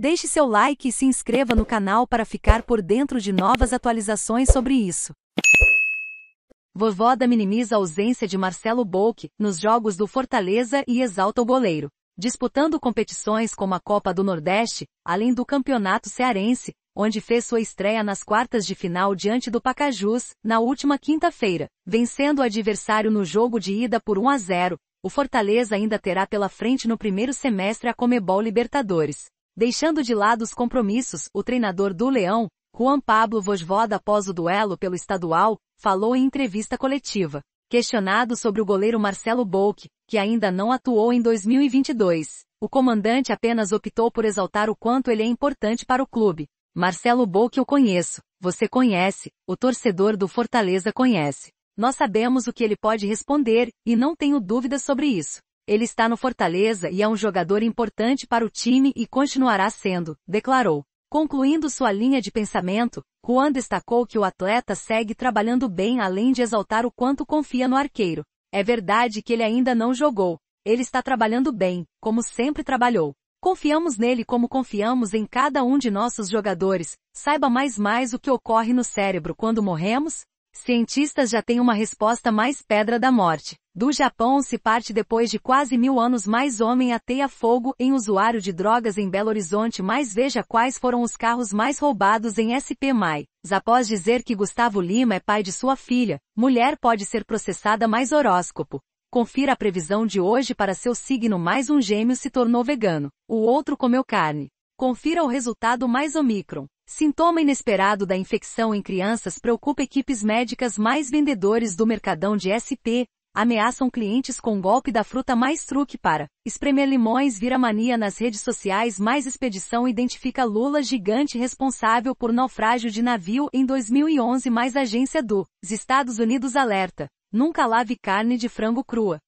Deixe seu like e se inscreva no canal para ficar por dentro de novas atualizações sobre isso. Vovoda minimiza a ausência de Marcelo Bolk nos jogos do Fortaleza e exalta o goleiro. Disputando competições como a Copa do Nordeste, além do Campeonato Cearense, onde fez sua estreia nas quartas de final diante do Pacajus, na última quinta-feira, vencendo o adversário no jogo de ida por 1 a 0, o Fortaleza ainda terá pela frente no primeiro semestre a Comebol Libertadores. Deixando de lado os compromissos, o treinador do Leão, Juan Pablo Vosvoda após o duelo pelo estadual, falou em entrevista coletiva. Questionado sobre o goleiro Marcelo Bolk, que ainda não atuou em 2022, o comandante apenas optou por exaltar o quanto ele é importante para o clube. Marcelo Bolk eu conheço, você conhece, o torcedor do Fortaleza conhece. Nós sabemos o que ele pode responder, e não tenho dúvidas sobre isso. Ele está no Fortaleza e é um jogador importante para o time e continuará sendo, declarou. Concluindo sua linha de pensamento, Juan destacou que o atleta segue trabalhando bem além de exaltar o quanto confia no arqueiro. É verdade que ele ainda não jogou. Ele está trabalhando bem, como sempre trabalhou. Confiamos nele como confiamos em cada um de nossos jogadores. Saiba mais mais o que ocorre no cérebro quando morremos, Cientistas já têm uma resposta mais pedra da morte. Do Japão se parte depois de quase mil anos mais homem ateia fogo em usuário de drogas em Belo Horizonte mais veja quais foram os carros mais roubados em SP Mai. Após dizer que Gustavo Lima é pai de sua filha, mulher pode ser processada mais horóscopo. Confira a previsão de hoje para seu signo mais um gêmeo se tornou vegano, o outro comeu carne. Confira o resultado mais Omicron. Sintoma inesperado da infecção em crianças preocupa equipes médicas mais vendedores do mercadão de SP, ameaçam clientes com golpe da fruta mais truque para espremer limões vira mania nas redes sociais mais expedição identifica Lula gigante responsável por naufrágio de navio em 2011 mais agência do Estados Unidos alerta. Nunca lave carne de frango crua.